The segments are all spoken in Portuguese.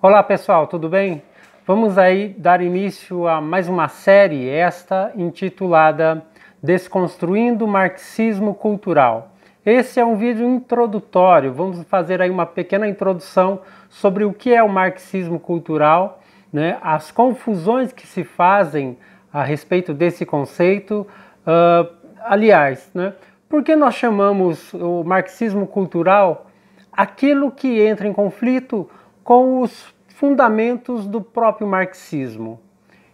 Olá pessoal, tudo bem? Vamos aí dar início a mais uma série, esta intitulada Desconstruindo o Marxismo Cultural. Esse é um vídeo introdutório, vamos fazer aí uma pequena introdução sobre o que é o marxismo cultural, né, as confusões que se fazem a respeito desse conceito. Uh, aliás, né, por que nós chamamos o marxismo cultural aquilo que entra em conflito com os fundamentos do próprio marxismo.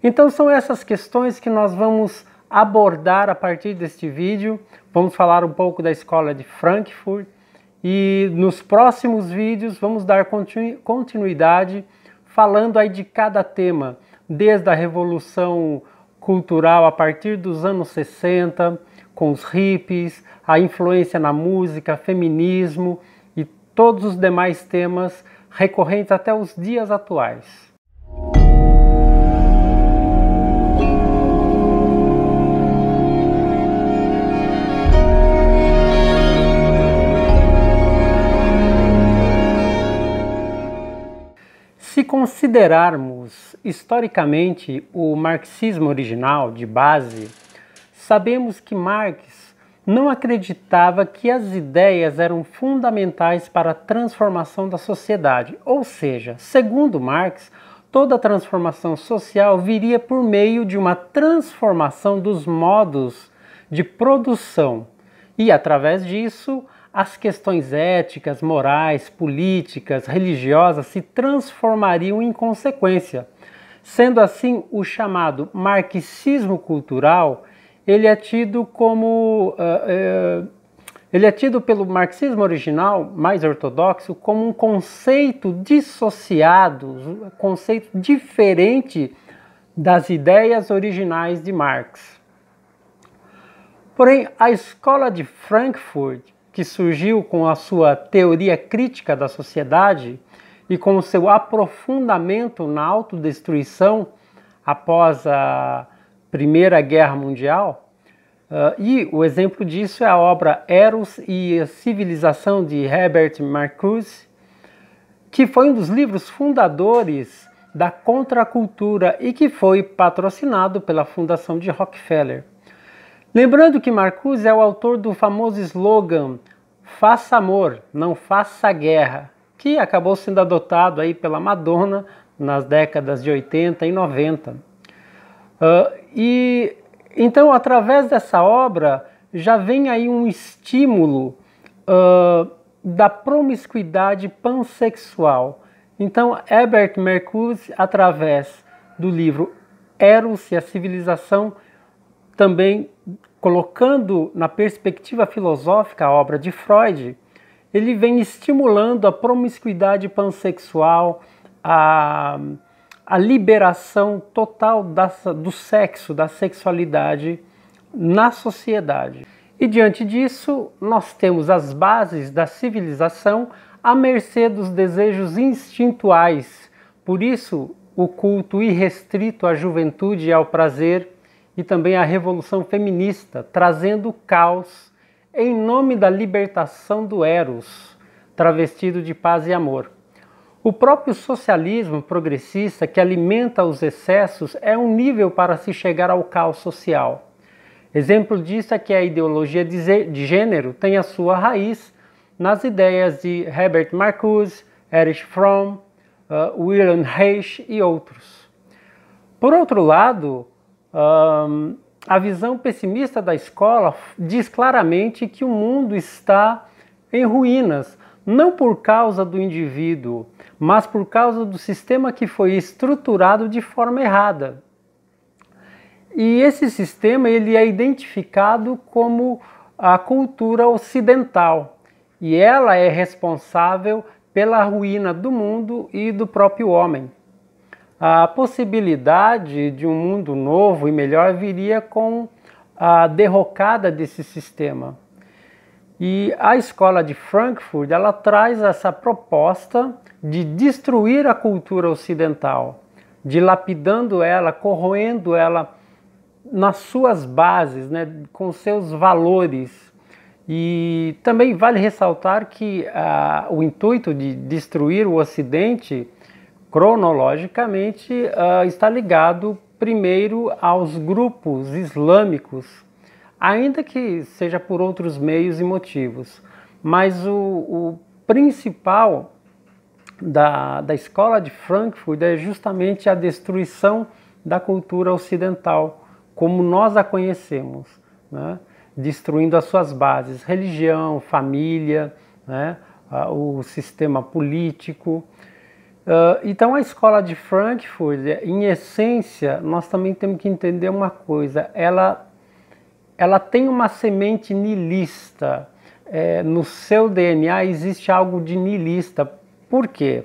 Então são essas questões que nós vamos abordar a partir deste vídeo. Vamos falar um pouco da escola de Frankfurt e nos próximos vídeos vamos dar continuidade falando aí de cada tema, desde a revolução cultural a partir dos anos 60, com os hippies, a influência na música, feminismo e todos os demais temas recorrentes até os dias atuais. Se considerarmos historicamente o marxismo original de base, sabemos que Marx não acreditava que as ideias eram fundamentais para a transformação da sociedade, ou seja, segundo Marx, toda transformação social viria por meio de uma transformação dos modos de produção e, através disso, as questões éticas, morais, políticas, religiosas se transformariam em consequência. Sendo assim, o chamado marxismo cultural ele é tido como uh, uh, ele é tido pelo marxismo original, mais ortodoxo, como um conceito dissociado, um conceito diferente das ideias originais de Marx. Porém, a escola de Frankfurt, que surgiu com a sua teoria crítica da sociedade e com o seu aprofundamento na autodestruição após a Primeira Guerra Mundial. Uh, e o exemplo disso é a obra Eros e a Civilização de Herbert Marcuse, que foi um dos livros fundadores da contracultura e que foi patrocinado pela Fundação de Rockefeller. Lembrando que Marcuse é o autor do famoso slogan Faça amor, não faça guerra, que acabou sendo adotado aí pela Madonna nas décadas de 80 e 90. Uh, e então, através dessa obra, já vem aí um estímulo uh, da promiscuidade pansexual. Então, Herbert Mercuse, através do livro Eros e a Civilização, também colocando na perspectiva filosófica a obra de Freud, ele vem estimulando a promiscuidade pansexual, a a liberação total da, do sexo, da sexualidade na sociedade. E diante disso, nós temos as bases da civilização à mercê dos desejos instintuais. Por isso, o culto irrestrito à juventude e ao prazer, e também a revolução feminista, trazendo o caos em nome da libertação do Eros, travestido de paz e amor. O próprio socialismo progressista que alimenta os excessos é um nível para se chegar ao caos social. Exemplo disso é que a ideologia de gênero tem a sua raiz nas ideias de Herbert Marcuse, Erich Fromm, uh, ah, Wilhelm Reich e outros. Por outro lado, um, a visão pessimista da escola diz claramente que o mundo está em ruínas, não por causa do indivíduo, mas por causa do sistema que foi estruturado de forma errada. E esse sistema ele é identificado como a cultura ocidental, e ela é responsável pela ruína do mundo e do próprio homem. A possibilidade de um mundo novo e melhor viria com a derrocada desse sistema. E a escola de Frankfurt ela traz essa proposta de destruir a cultura ocidental, dilapidando ela, corroendo ela nas suas bases, né, com seus valores. E também vale ressaltar que uh, o intuito de destruir o Ocidente, cronologicamente, uh, está ligado primeiro aos grupos islâmicos ainda que seja por outros meios e motivos. Mas o, o principal da, da escola de Frankfurt é justamente a destruição da cultura ocidental, como nós a conhecemos, né? destruindo as suas bases, religião, família, né? o sistema político. Ah, então, a escola de Frankfurt, em essência, nós também temos que entender uma coisa: ela ela tem uma semente nilista. É, no seu DNA existe algo de nilista. Por quê?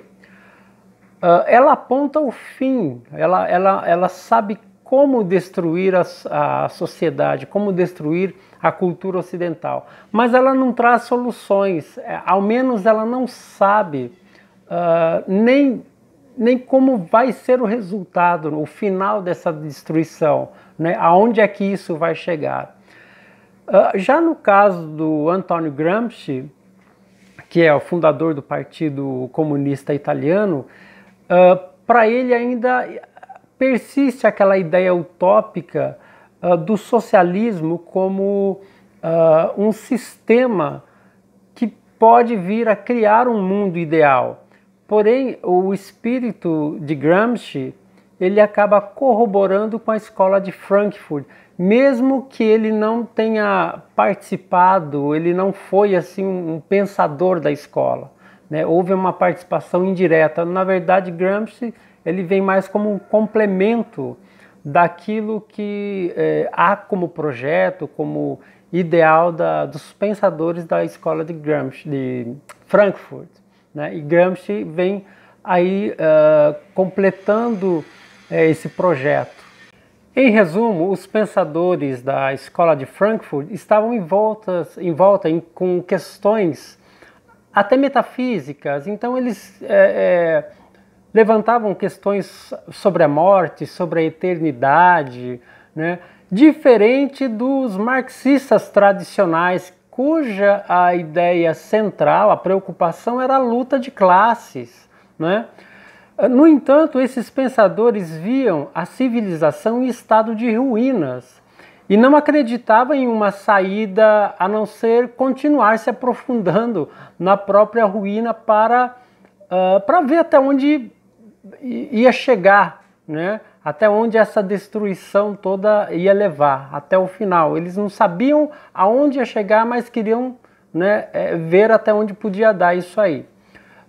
Uh, ela aponta o fim, ela, ela, ela sabe como destruir a, a sociedade, como destruir a cultura ocidental. Mas ela não traz soluções, é, ao menos ela não sabe uh, nem, nem como vai ser o resultado, o final dessa destruição, né? aonde é que isso vai chegar. Ah, já no caso do Antonio Gramsci, que é o fundador do Partido Comunista Italiano, uh, ah, para ele ainda persiste aquela ideia utópica uh, do socialismo como um sistema que pode vir a criar um mundo ideal. Porém, o espírito de Gramsci ele acaba corroborando com a escola de Frankfurt, mesmo que ele não tenha participado, ele não foi assim um pensador da escola. Né? Houve uma participação indireta. Na verdade, Gramsci ele vem mais como um complemento daquilo que é, há como projeto, como ideal da, dos pensadores da escola de Gramsci, de Frankfurt. Né? E Gramsci vem aí uh, completando é, esse projeto. Em resumo, os pensadores da escola de Frankfurt estavam em, volta em volta em, com questões até metafísicas, então eles é, é, levantavam questões sobre a morte, sobre a eternidade, né? diferente dos marxistas tradicionais, cuja a ideia central, a preocupação era a luta de classes. Né? No entanto, esses pensadores viam a civilização em estado de ruínas e não acreditavam em uma saída a não ser continuar se aprofundando na própria ruína para, uh, para ver até onde ia chegar, né? até onde essa destruição toda ia levar, até o final. Eles não sabiam aonde ia chegar, mas queriam né, eh, ver até onde podia dar isso aí.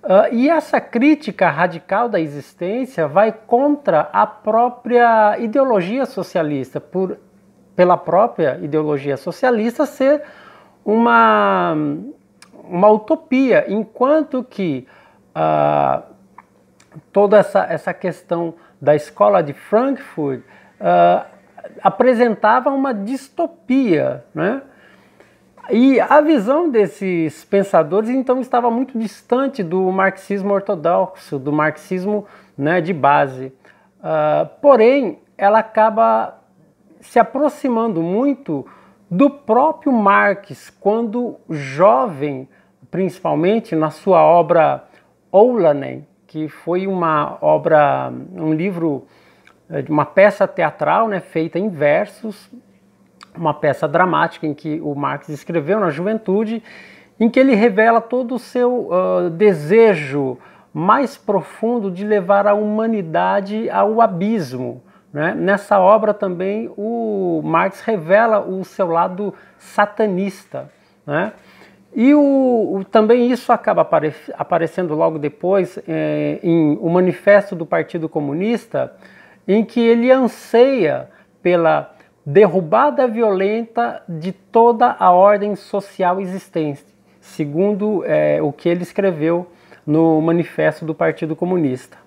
Uh, e essa crítica radical da existência vai contra a própria ideologia socialista, por, pela própria ideologia socialista ser uma, uma utopia, enquanto que uh, toda essa, essa questão da escola de Frankfurt uh, apresentava uma distopia, né? E a visão desses pensadores então estava muito distante do marxismo ortodoxo, do marxismo né, de base. Uh, porém, ela acaba se aproximando muito do próprio Marx, quando jovem, principalmente na sua obra Oulanen, que foi uma obra, um livro, eh, uma peça teatral né, feita em versos, uma peça dramática em que o Marx escreveu na juventude, em que ele revela todo o seu uh, desejo mais profundo de levar a humanidade ao abismo. Né? Nessa obra também o Marx revela o seu lado satanista. Né? E o, o, também isso acaba apare, aparecendo logo depois eh, em O Manifesto do Partido Comunista, em que ele anseia pela derrubada violenta de toda a ordem social existente, segundo é, o que ele escreveu no manifesto do Partido Comunista.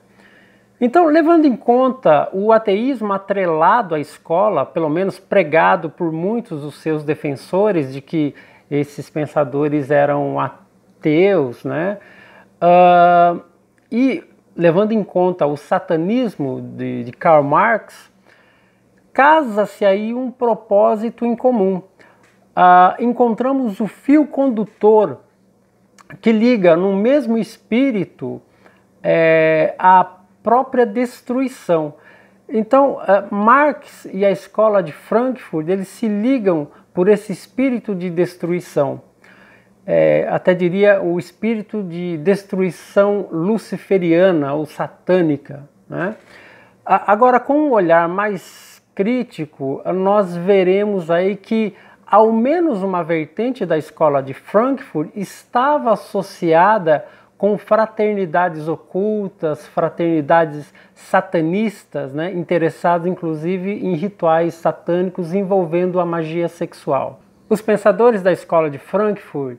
Então, levando em conta o ateísmo atrelado à escola, pelo menos pregado por muitos dos seus defensores de que esses pensadores eram ateus, né? Uh, e levando em conta o satanismo de, de Karl Marx, casa-se aí um propósito em comum. Ah, encontramos o fio condutor que liga no mesmo espírito é, a própria destruição. Então, ah, Marx e a escola de Frankfurt eles se ligam por esse espírito de destruição. É, até diria o espírito de destruição luciferiana ou satânica. Né? Agora, com um olhar mais crítico, nós veremos aí que ao menos uma vertente da escola de Frankfurt estava associada com fraternidades ocultas, fraternidades satanistas, né, interessados inclusive em rituais satânicos envolvendo a magia sexual. Os pensadores da escola de Frankfurt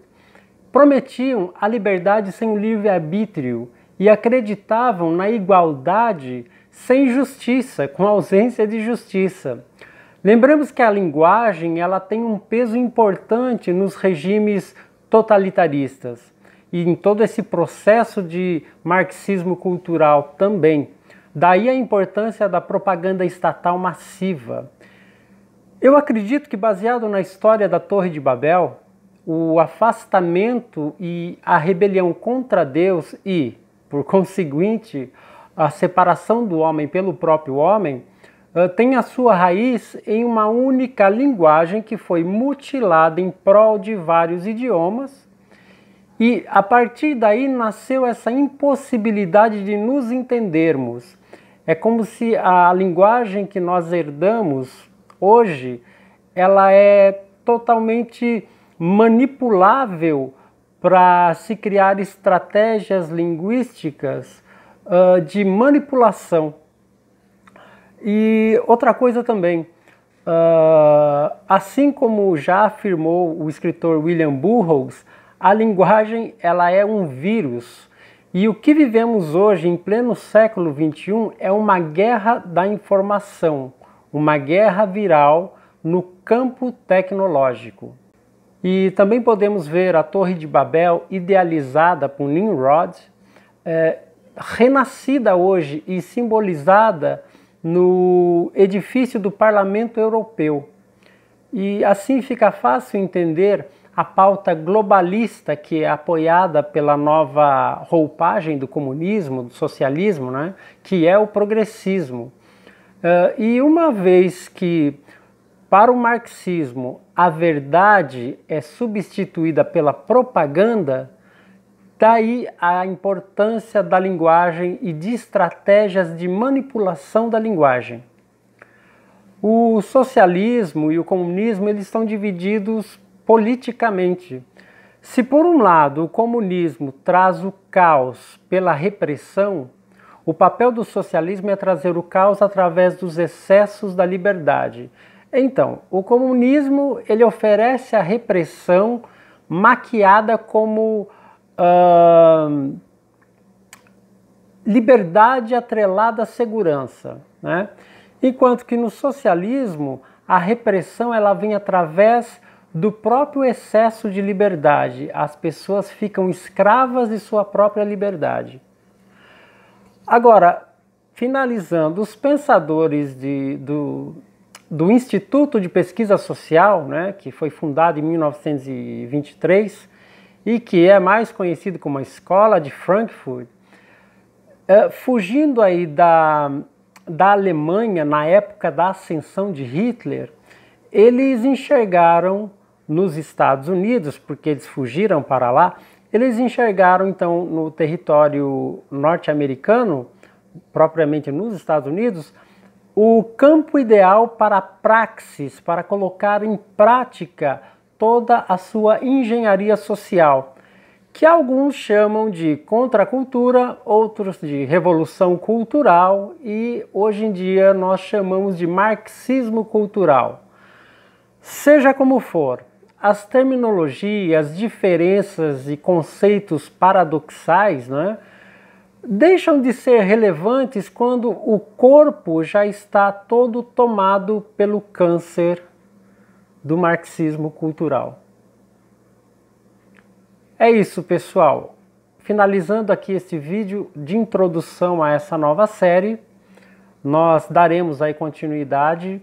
prometiam a liberdade sem o livre-arbítrio e acreditavam na igualdade sem justiça, com ausência de justiça. Lembramos que a linguagem ela tem um peso importante nos regimes totalitaristas e em todo esse processo de marxismo cultural também. Daí a importância da propaganda estatal massiva. Eu acredito que, baseado na história da Torre de Babel, o afastamento e a rebelião contra Deus e, por conseguinte, a separação do homem pelo próprio homem, eh, tem a sua raiz em uma única linguagem que foi mutilada em prol de vários idiomas, e a partir daí nasceu essa impossibilidade de nos entendermos. É como se a linguagem que nós herdamos hoje, ela é totalmente manipulável para se criar estratégias linguísticas uh, de manipulação. E outra coisa também, uh, assim como já afirmou o escritor William Burroughs, a linguagem ela é um vírus. E o que vivemos hoje, em pleno século XXI, é uma guerra da informação, uma guerra viral no campo tecnológico. E também podemos ver a Torre de Babel idealizada por Nimrod, é, renascida hoje e simbolizada no edifício do Parlamento Europeu. E assim fica fácil entender a pauta globalista que é apoiada pela nova roupagem do comunismo, do socialismo, né, que é o progressismo. Uh, e uma vez que, para o marxismo, a verdade é substituída pela propaganda, Daí tá a importância da linguagem e de estratégias de manipulação da linguagem. O socialismo e o comunismo eles estão divididos politicamente. Se por um lado o comunismo traz o caos pela repressão, o papel do socialismo é trazer o caos através dos excessos da liberdade. Então, o comunismo ele oferece a repressão maquiada como liberdade atrelada à segurança. Né? Enquanto que no socialismo a repressão ela vem através do próprio excesso de liberdade. As pessoas ficam escravas de sua própria liberdade. Agora, finalizando, os pensadores de, do, do Instituto de Pesquisa Social, né, que foi fundado em 1923, e que é mais conhecido como a Escola de Frankfurt, é, fugindo aí da, da Alemanha na época da ascensão de Hitler, eles enxergaram nos Estados Unidos, porque eles fugiram para lá, eles enxergaram então no território norte-americano, propriamente nos Estados Unidos, o campo ideal para praxis, para colocar em prática toda a sua engenharia social, que alguns chamam de contracultura, outros de revolução cultural e hoje em dia nós chamamos de marxismo cultural. Seja como for, as terminologias, diferenças e conceitos paradoxais né, deixam de ser relevantes quando o corpo já está todo tomado pelo câncer do marxismo cultural. É isso, pessoal. Finalizando aqui este vídeo de introdução a essa nova série, nós daremos aí continuidade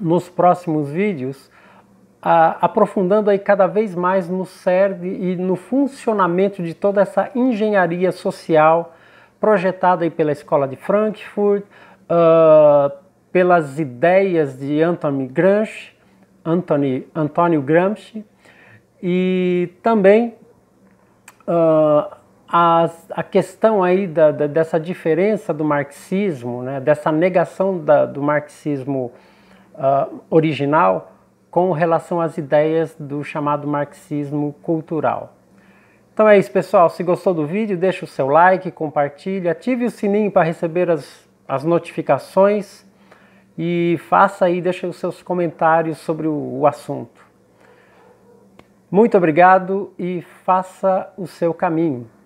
nos próximos vídeos, aprofundando aí cada vez mais no CERD e no funcionamento de toda essa engenharia social projetada aí pela Escola de Frankfurt, uh, pelas ideias de Anthony Gramsci Anthony, Antônio Gramsci, e também uh, a questão aí da, da, dessa diferença do marxismo, né, dessa negação da, do marxismo uh, original com relação às ideias do chamado marxismo cultural. Então é isso, pessoal. Se gostou do vídeo, deixa o seu like, compartilhe, ative o sininho para receber as, as notificações e faça aí, deixe os seus comentários sobre o assunto. Muito obrigado e faça o seu caminho.